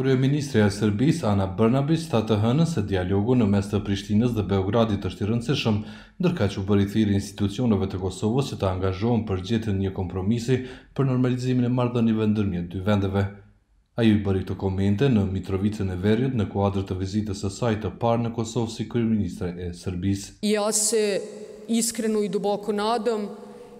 Kryeministrja e Serbis, Ana Bërnabis, ta të hënën se dialogu në mes të Prishtinës dhe Beogradit është i rëndësishëm, ndërka që bëri thiri institucionove të Kosovës që ta angazhohën për gjithën një kompromisi për normalizimin e mardhënive ndërmjet dy vendeve. A ju bëri të komente në Mitrovicën e Verjut në kuadrë të vizitës e sajtë të parë në Kosovë si Kryeministrë e Serbis. Ja se iskrenu i duboku në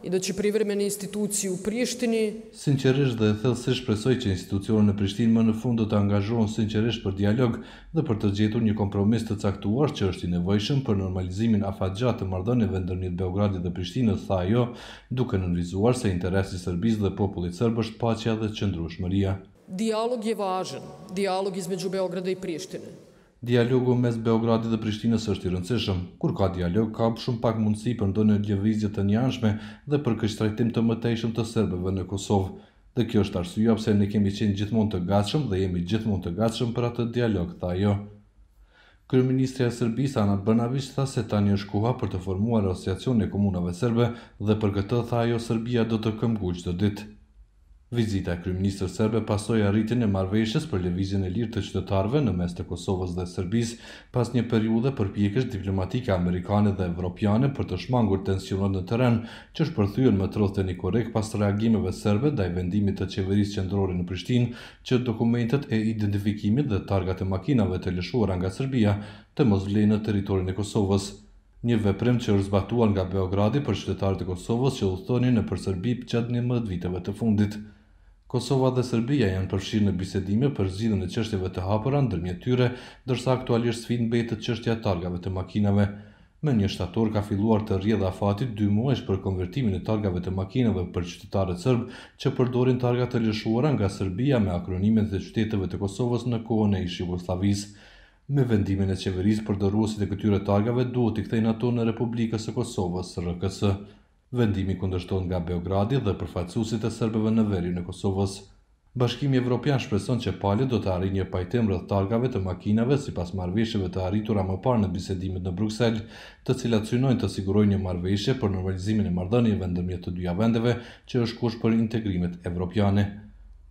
i do që privrme në instituciju Prishtini. Sinqeresh dhe thëllë se shpresoj që institucionën në Prishtin më në fund do të angazhohën sinqeresh për dialog dhe për të gjetur një kompromis të caktuar që është i nevojshëm për normalizimin a fatgjat të mardhën e vendërnit Beogradi dhe Prishtinë, dhe tha jo, duke në se interesi sërbiz dhe popullit sërbësht pacja dhe qëndrushmëria. Dialog je važan, dialog između Beograda i Prištine. Dialogu mes Beogradit dhe Prishtinës është i rëndësishëm. Kur ka dialog, ka shumë pak mundësi për ndonjë lëvizje të njanshme dhe për trajtim të mëtejshëm të serbëve në Kosovë. Dhe kjo është arsyja pëse ne kemi qenë gjithmonë të gatshëm dhe jemi gjithmonë të gatshëm për atë dialog, tha jo. Kryeministria e Serbisë Ana Brnabić tha se tani është koha për të formuar asociacion e komunave serbe dhe për këtë tha jo, Serbia do të këmbgulë çdo ditë. Vizita e kryeministrit serb pasoi arritjen e marrëveshjes për lëvizjen e lirë të qytetarëve në mes të Kosovës dhe Serbisë pas një periudhe përpjekjesh diplomatike amerikane dhe evropiane për të shmangur tensionet në terren që shpërthyen me tradhtën e korrek pas reagimeve serbe ndaj vendimit të qeverisë qendrore në Prishtinë që dokumentet e identifikimit dhe targat e makinave të lëshuara nga Serbia të mos vlenë në territorin e Kosovës. Një veprim që është zbatuar nga Beogradi për qytetarët e Kosovës që udhëtonin nëpër Serbi gjatë 11 viteve të fundit. Kosova dhe Serbia janë përshirë në bisedime për zgjidhjen e çështjeve të hapura ndërmjet tyre, ndërsa aktualisht sfin ndbetet çështja e targave të makinave, me një shtator ka filluar të rryejë afati 2 muajsh për konvertimin e targave të makinave për qytetarët serb që përdorin targa të lëshuara nga Serbia me akronimet e shteteve të Kosovës në kolonë i shivu slaviz, me vendimin e qeverisë për dërruosit e këtyre targave duhet i kthejnë ato në Republikën e Kosovës RKS. Vendimi kundështon nga Beogradi dhe përfaqësuesit e serbëve në veri në Kosovës. Bashkimi Evropian shpreson që palët do të arrijë një pajtim rreth targave të makinave sipas marrëveshjeve të arritura më parë në bisedimet në Bruksel, të cilat synojnë të sigurojnë një marrëveshje për normalizimin e marrëdhënieve ndërmjet të dyja vendeve, që është kusht për integrimet evropiane.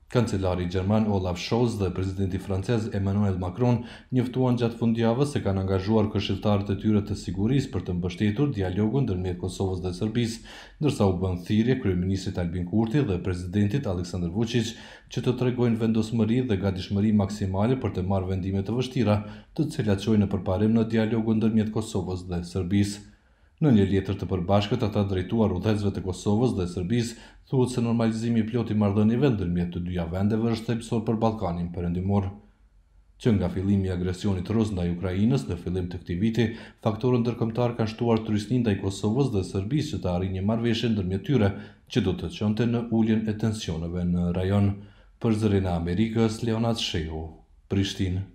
Kancelari Gjerman Olaf Scholz dhe prezidenti francez Emmanuel Macron njëftuan gjatë fundjave se kanë angazhuar këshiltarë të tyre të siguris për të mbështetur dialogun dërmjet Kosovës dhe Sërbis, nërsa u bënë thirje kryeministit Albin Kurti dhe prezidentit Aleksandr Vucic që të tregojnë vendosëmëri dhe gadishmëri maksimale për të marrë vendimet të vështira të cilacojnë në përparim në dialogun dërmjet Kosovës dhe Sërbis. Në një letër të përbashkët ata drejtuar udhëzëve të Kosovës dhe Serbisë thuhet se normalizimi i plotë i marrëdhënieve ndërmjet të dyja vendeve është thelbësor për Ballkanin Perëndimor. Që nga fillimi i agresionit rus ndaj Ukrainës në fillim të këtij viti, faktorët ndërkombëtar kanë shtuar turistin ndaj Kosovës dhe Serbisë që të arrijë një marrëveshje ndërmjet tyre, që do të çonte në uljen e tensioneve në rajon për zërin e Amerikës Leonat Shehu, Prishtinë.